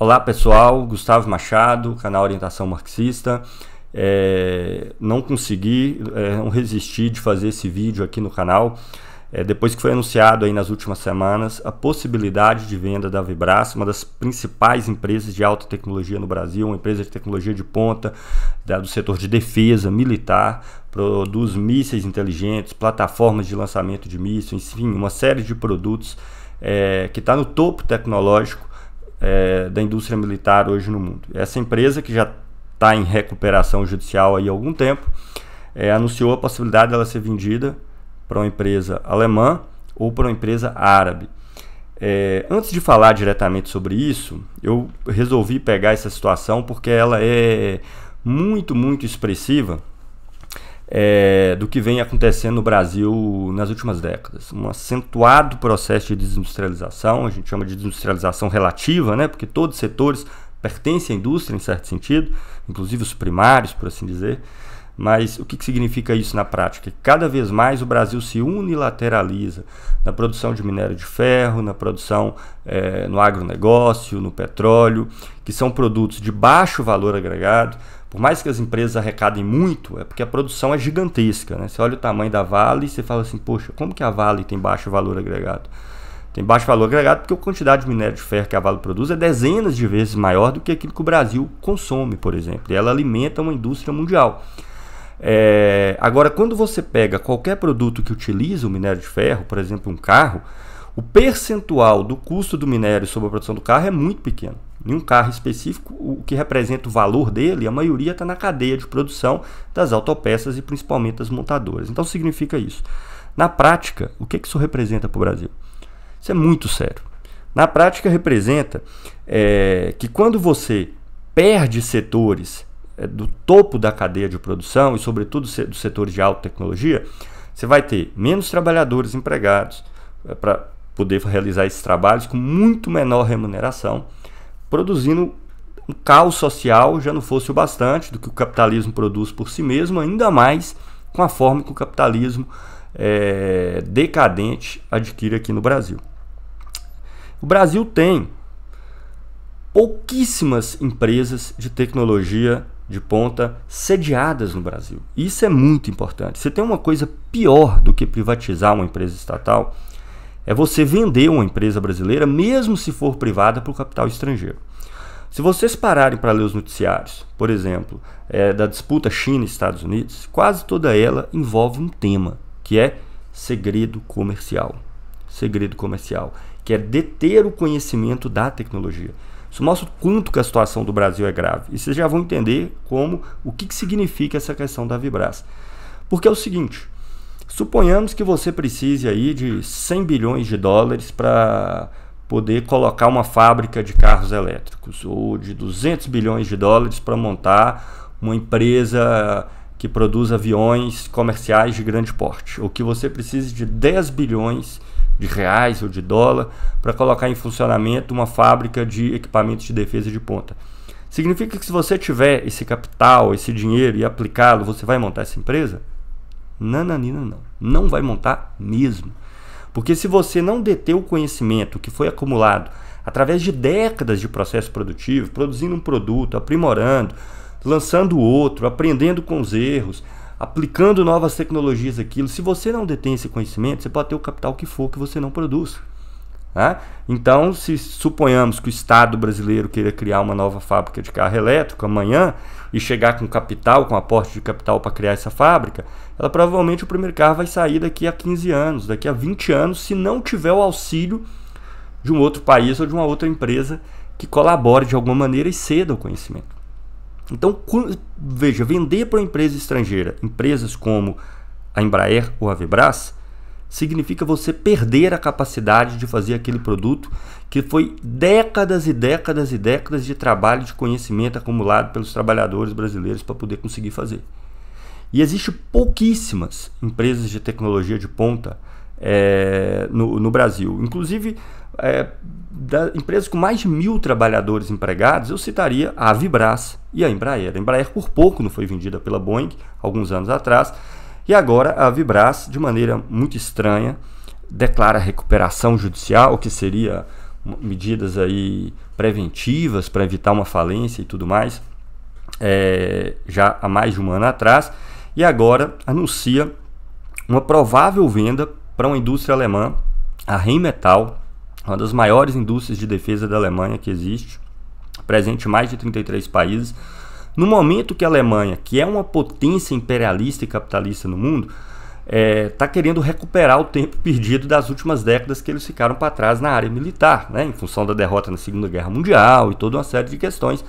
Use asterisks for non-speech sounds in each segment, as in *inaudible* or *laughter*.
Olá pessoal, Gustavo Machado, canal Orientação Marxista. É, não consegui, é, não resisti de fazer esse vídeo aqui no canal. É, depois que foi anunciado aí nas últimas semanas a possibilidade de venda da Vibras, uma das principais empresas de alta tecnologia no Brasil, uma empresa de tecnologia de ponta da, do setor de defesa militar, produz mísseis inteligentes, plataformas de lançamento de mísseis, enfim, uma série de produtos é, que está no topo tecnológico é, da indústria militar hoje no mundo. Essa empresa, que já está em recuperação judicial há algum tempo, é, anunciou a possibilidade dela ser vendida para uma empresa alemã ou para uma empresa árabe. É, antes de falar diretamente sobre isso, eu resolvi pegar essa situação porque ela é muito, muito expressiva é, do que vem acontecendo no Brasil nas últimas décadas. Um acentuado processo de desindustrialização, a gente chama de desindustrialização relativa, né? porque todos os setores pertencem à indústria em certo sentido, inclusive os primários, por assim dizer. Mas o que, significa isso na prática? Cada vez mais o Brasil se unilateraliza na produção de minério de ferro, na produção é, no agronegócio, no petróleo, que são produtos de baixo valor agregado. Por mais que as empresas arrecadem muito, é porque a produção é gigantesca. Né? Você olha o tamanho da Vale e você fala assim, poxa, como que a Vale tem baixo valor agregado? Tem baixo valor agregado porque a quantidade de minério de ferro que a Vale produz é dezenas de vezes maior do que aquilo que o Brasil consome, por exemplo. E ela alimenta uma indústria mundial. É, agora, quando você pega qualquer produto que utiliza o minério de ferro, por exemplo, um carro, o percentual do custo do minério sobre a produção do carro é muito pequeno. Em um carro específico, o que representa o valor dele, a maioria está na cadeia de produção das autopeças e principalmente das montadoras. Então, significa isso. Na prática, o que, isso representa para o Brasil? Isso é muito sério. Na prática, representa é, que quando você perde setores é, do topo da cadeia de produção e, sobretudo, dos setores de alta tecnologia, você vai ter menos trabalhadores empregados é, para poder realizar esses trabalhos com muito menor remuneração, produzindo um caos social já não fosse o bastante do que o capitalismo produz por si mesmo, ainda mais com a forma que o capitalismo é, decadente adquire aqui no Brasil. O Brasil tem pouquíssimas empresas de tecnologia de ponta sediadas no Brasil. Isso é muito importante. Você tem uma coisa pior do que privatizar uma empresa estatal, é você vender uma empresa brasileira, mesmo se for privada, para o capital estrangeiro. Se vocês pararem para ler os noticiários, por exemplo, é, da disputa China Estados Unidos, quase toda ela envolve um tema, que é segredo comercial. Segredo comercial, que é deter o conhecimento da tecnologia. Isso mostra o quanto que a situação do Brasil é grave. E vocês já vão entender como o que, que significa essa questão da Vibras. Porque é o seguinte, suponhamos que você precise aí de 100 bilhões de dólares para poder colocar uma fábrica de carros elétricos ou de 200 bilhões de dólares para montar uma empresa que produz aviões comerciais de grande porte, ou que você precise de 10 bilhões de de reais ou de dólar para colocar em funcionamento uma fábrica de equipamentos de defesa de ponta. Significa que se você tiver esse capital, esse dinheiro e aplicá-lo, você vai montar essa empresa? Nananina não. Não vai montar mesmo. Porque se você não deter o conhecimento que foi acumulado através de décadas de processo produtivo, produzindo um produto, aprimorando, lançando outro, aprendendo com os erros, aplicando novas tecnologias aquilo. Se você não detém esse conhecimento, você pode ter o capital que for que você não produz. Tá? Então, se suponhamos que o Estado brasileiro queira criar uma nova fábrica de carro elétrico amanhã e chegar com capital, com aporte de capital para criar essa fábrica, ela provavelmente o primeiro carro vai sair daqui a 15 anos, daqui a 20 anos, se não tiver o auxílio de um outro país ou de uma outra empresa que colabore de alguma maneira e ceda o conhecimento. Então, veja, vender para uma empresa estrangeira, empresas como a Embraer ou a Vibras, significa você perder a capacidade de fazer aquele produto que foi décadas e décadas e décadas de trabalho, de conhecimento acumulado pelos trabalhadores brasileiros para poder conseguir fazer. E existe pouquíssimas empresas de tecnologia de ponta é, no, no, Brasil. Inclusive, é, da, empresas com mais de mil trabalhadores empregados, eu citaria a Vibras e a Embraer. A Embraer por pouco não foi vendida pela Boeing alguns anos atrás, e agora a Vibras, de maneira muito estranha, declara recuperação judicial, que seria medidas aí preventivas para evitar uma falência e tudo mais, é, já há mais de um ano atrás, e agora anuncia uma provável venda para uma indústria alemã, a Rheinmetall, uma das maiores indústrias de defesa da Alemanha que existe, presente em mais de 33 países. No momento que a Alemanha, que é uma potência imperialista e capitalista no mundo, está é, tá querendo recuperar o tempo perdido das últimas décadas que eles ficaram para trás na área militar, né, em função da derrota na Segunda Guerra Mundial e toda uma série de questões.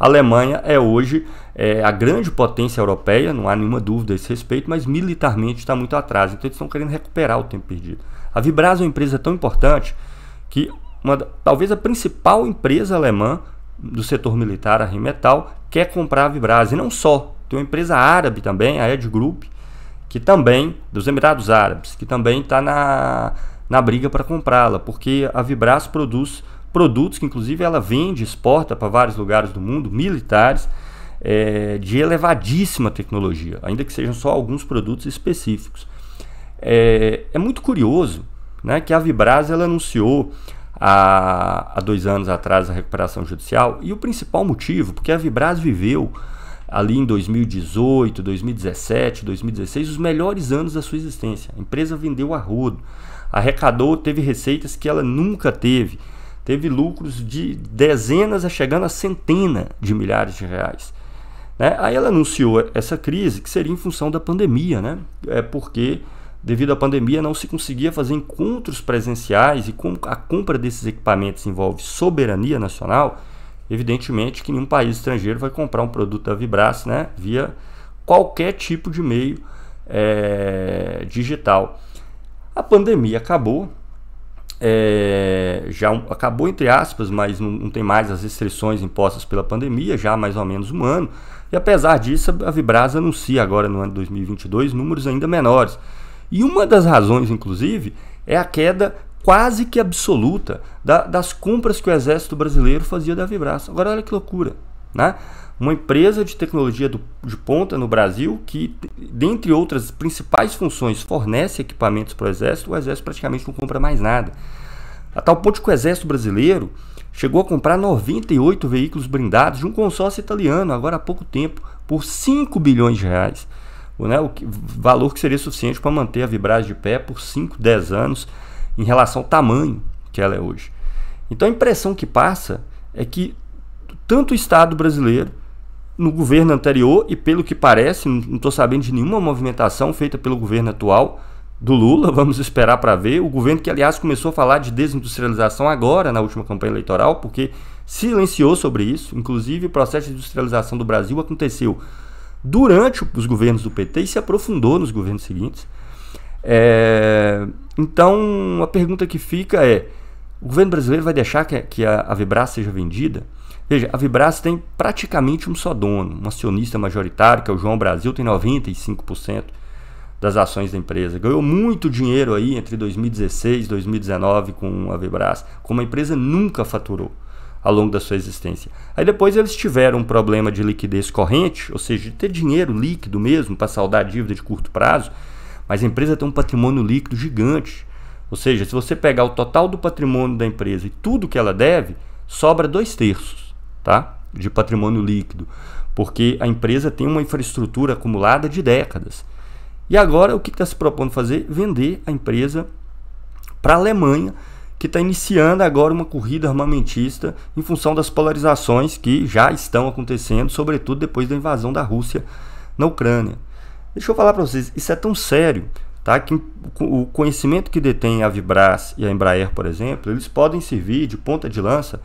A Alemanha é hoje é, a grande potência europeia, não há nenhuma dúvida a esse respeito, mas militarmente está muito atrás. Então eles estão querendo recuperar o tempo perdido. A Vibras é uma empresa tão importante que uma, talvez a principal empresa alemã do setor militar, a Rimetal, quer comprar a Vibras. E não só. Tem uma empresa árabe também, a Ed Group, que também, dos Emirados Árabes, que também está na, na briga para comprá-la, porque a Vibras produz produtos que, inclusive, ela vende, exporta para vários lugares do mundo, militares é, de elevadíssima tecnologia, ainda que sejam só alguns produtos específicos. É, é muito curioso né, que a Vibras ela anunciou há, há dois anos atrás a recuperação judicial e o principal motivo, porque a Vibras viveu ali em 2018, 2017, 2016, os melhores anos da sua existência. A empresa vendeu a rodo, arrecadou, teve receitas que ela nunca teve, teve lucros de dezenas a chegando a centena de milhares de reais. Né? Aí ela anunciou essa crise que seria em função da pandemia, né? é porque devido à pandemia não se conseguia fazer encontros presenciais e como a compra desses equipamentos envolve soberania nacional, evidentemente que nenhum país estrangeiro vai comprar um produto da Vibras né? via qualquer tipo de meio é, digital. A pandemia acabou, é, já acabou, entre aspas, mas não, não, tem mais as restrições impostas pela pandemia, já há mais ou menos um ano. E apesar disso, a Vibras anuncia agora no ano de 2022 números ainda menores. E uma das razões, inclusive, é a queda quase que absoluta da, das compras que o Exército Brasileiro fazia da Vibras. Agora, olha que loucura, né? uma empresa de tecnologia do, de ponta no Brasil que, dentre outras principais funções, fornece equipamentos para o Exército, o Exército praticamente não compra mais nada. A tal ponto que o Exército Brasileiro chegou a comprar 98 veículos blindados de um consórcio italiano, agora há pouco tempo, por 5 bilhões de reais. O, né, o que, valor que seria suficiente para manter a vibragem de pé por 5, 10 anos em relação ao tamanho que ela é hoje. Então a impressão que passa é que tanto o Estado brasileiro no governo anterior e pelo que parece, não estou sabendo de nenhuma movimentação feita pelo governo atual do Lula, *laughs* vamos esperar para ver. O governo que, aliás, começou a falar de desindustrialização agora, na última campanha eleitoral, porque silenciou sobre isso. Inclusive, o processo de industrialização do Brasil aconteceu durante os governos do PT e se aprofundou nos governos seguintes. É... Então, a pergunta que fica é: o governo brasileiro vai deixar que, que a, a Vibras seja vendida? Veja, a Vibras tem praticamente um só dono, um acionista majoritário, que é o João Brasil, tem 95% das ações da empresa. Ganhou muito dinheiro aí entre 2016 e 2019 com a Vibras, como a empresa nunca faturou ao longo da sua existência. Aí depois eles tiveram um problema de liquidez corrente, ou seja, de ter dinheiro líquido mesmo para saldar dívida de curto prazo, mas a empresa tem um patrimônio líquido gigante. Ou seja, se você pegar o total do patrimônio da empresa e tudo que ela deve, sobra dois terços tá? de patrimônio líquido, porque a empresa tem uma infraestrutura acumulada de décadas. E agora o que está se propondo fazer? Vender a empresa para a Alemanha, que está iniciando agora uma corrida armamentista em função das polarizações que já estão acontecendo, sobretudo depois da invasão da Rússia na Ucrânia. Deixa eu falar para vocês, isso é tão sério tá? que o conhecimento que detém a Vibras e a Embraer, por exemplo, eles podem servir de ponta de lança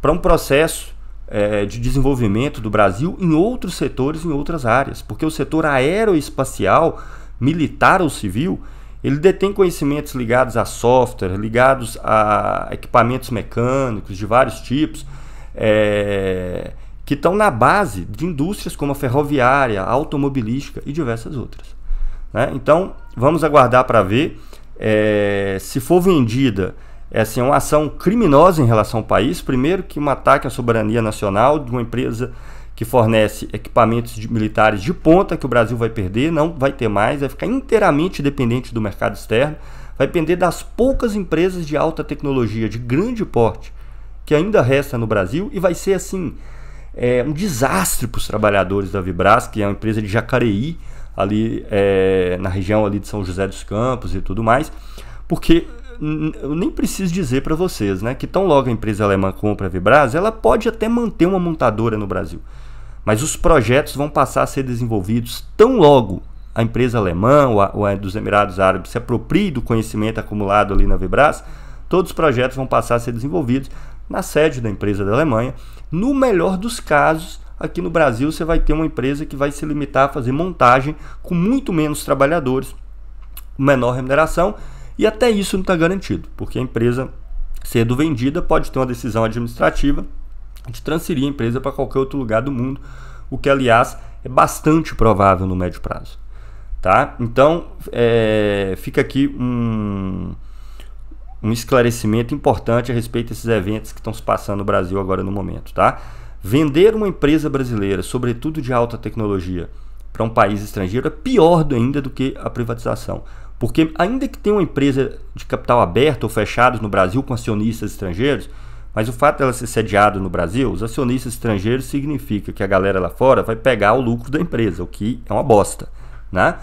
para um processo é, de desenvolvimento do Brasil em outros setores, em outras áreas, porque o setor aeroespacial, militar ou civil, ele detém conhecimentos ligados a software, ligados a equipamentos mecânicos de vários tipos, é, que estão na base de indústrias como a ferroviária, a automobilística e diversas outras. Né? Então, vamos aguardar para ver é, se for vendida é assim, uma ação criminosa em relação ao país. Primeiro, que um ataque à soberania nacional de uma empresa que fornece equipamentos de, militares de ponta que o Brasil vai perder, não vai ter mais, vai ficar inteiramente dependente do mercado externo, vai depender das poucas empresas de alta tecnologia, de grande porte, que ainda resta no Brasil e vai ser assim é, um desastre para os trabalhadores da Vibras, que é uma empresa de Jacareí, ali é, na região ali de São José dos Campos e tudo mais, porque eu nem preciso dizer para vocês, né, que tão logo a empresa alemã compra a Vibras, ela pode até manter uma montadora no Brasil, mas os projetos vão passar a ser desenvolvidos tão logo a empresa alemã ou, a, ou a dos Emirados Árabes se aproprie do conhecimento acumulado ali na Vibras, todos os projetos vão passar a ser desenvolvidos na sede da empresa da Alemanha, no melhor dos casos, Aqui no Brasil você vai ter uma empresa que vai se limitar a fazer montagem com muito menos trabalhadores, menor remuneração e até isso não está garantido, porque a empresa sendo vendida pode ter uma decisão administrativa de transferir a empresa para qualquer outro lugar do mundo, o que aliás é bastante provável no médio prazo. Tá? Então é, fica aqui um, um esclarecimento importante a respeito desses eventos que estão se passando no Brasil agora no momento. Tá? Vender uma empresa brasileira, sobretudo de alta tecnologia, para um país estrangeiro é pior ainda do que a privatização. Porque, ainda que tenha uma empresa de capital aberto ou fechado no Brasil com acionistas estrangeiros, mas o fato dela ser sediada no Brasil, os acionistas estrangeiros significa que a galera lá fora vai pegar o lucro da empresa, o que é uma bosta. Né?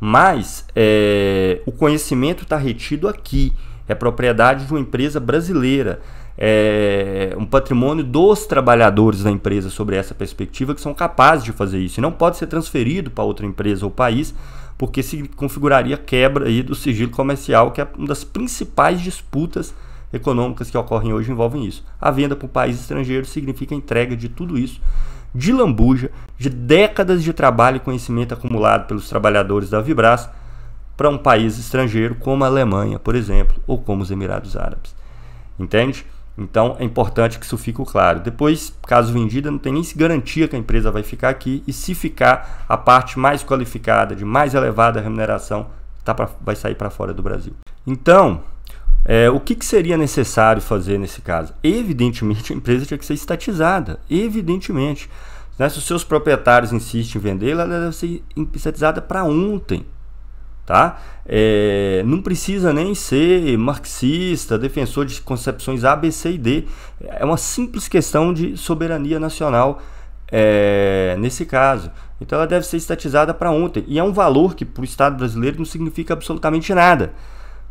Mas é, o conhecimento está retido aqui, é propriedade de uma empresa brasileira é, um patrimônio dos trabalhadores da empresa sobre essa perspectiva que são capazes de fazer isso. E não pode ser transferido para outra empresa ou país, porque se configuraria quebra aí do sigilo comercial, que é uma das principais disputas econômicas que ocorrem hoje envolvem isso. A venda para o país estrangeiro significa entrega de tudo isso, de lambuja, de décadas de trabalho e conhecimento acumulado pelos trabalhadores da Vibras para um país estrangeiro como a Alemanha, por exemplo, ou como os Emirados Árabes. Entende? Então é importante que isso fique claro. Depois, caso vendida, não tem nem garantia que a empresa vai ficar aqui e se ficar, a parte mais qualificada, de mais elevada remuneração, tá pra, vai sair para fora do Brasil. Então, é, o que, que, seria necessário fazer nesse caso? Evidentemente, a empresa tinha que ser estatizada. Evidentemente. Né? Se os seus proprietários insistem em vendê-la, ela deve ser estatizada para ontem tá? É, não precisa nem ser marxista, defensor de concepções A, B, C e D. É uma simples questão de soberania nacional é, nesse caso. Então ela deve ser estatizada para ontem. E é um valor que para o Estado brasileiro não significa absolutamente nada.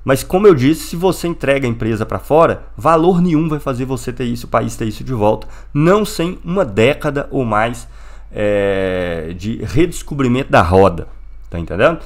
Mas como eu disse, se você entrega a empresa para fora, valor nenhum vai fazer você ter isso, o país ter isso de volta. Não sem uma década ou mais é, de redescobrimento da roda. Tá entendendo?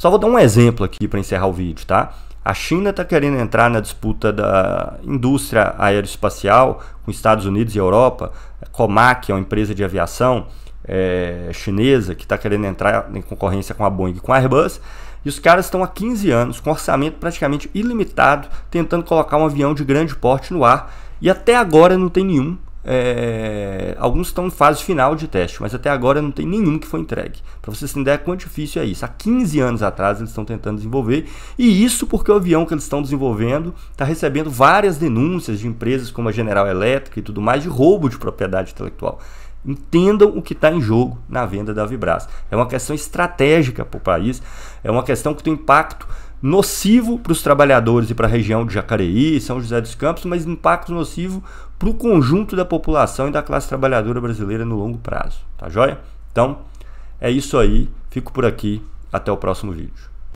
Só vou dar um exemplo aqui para encerrar o vídeo, tá? A China está querendo entrar na disputa da indústria aeroespacial com Estados Unidos e Europa. A Comac é uma empresa de aviação é, chinesa que está querendo entrar em concorrência com a Boeing e com a Airbus. E os caras estão há 15 anos com orçamento praticamente ilimitado tentando colocar um avião de grande porte no ar. E até agora não tem nenhum é, alguns estão em fase final de teste, mas até agora não tem nenhum que foi entregue. Para vocês terem ideia quão difícil é isso. Há 15 anos atrás eles estão tentando desenvolver, e isso porque o avião que eles estão desenvolvendo está recebendo várias denúncias de empresas como a General Elétrica e tudo mais de roubo de propriedade intelectual. Entendam o que está em jogo na venda da Vibras. É uma questão estratégica para o país, é uma questão que tem impacto nocivo para os trabalhadores e para a região de Jacareí, São José dos Campos, mas impacto nocivo para o conjunto da população e da classe trabalhadora brasileira no longo prazo. Tá joia? Então, é isso aí. Fico por aqui. Até o próximo vídeo.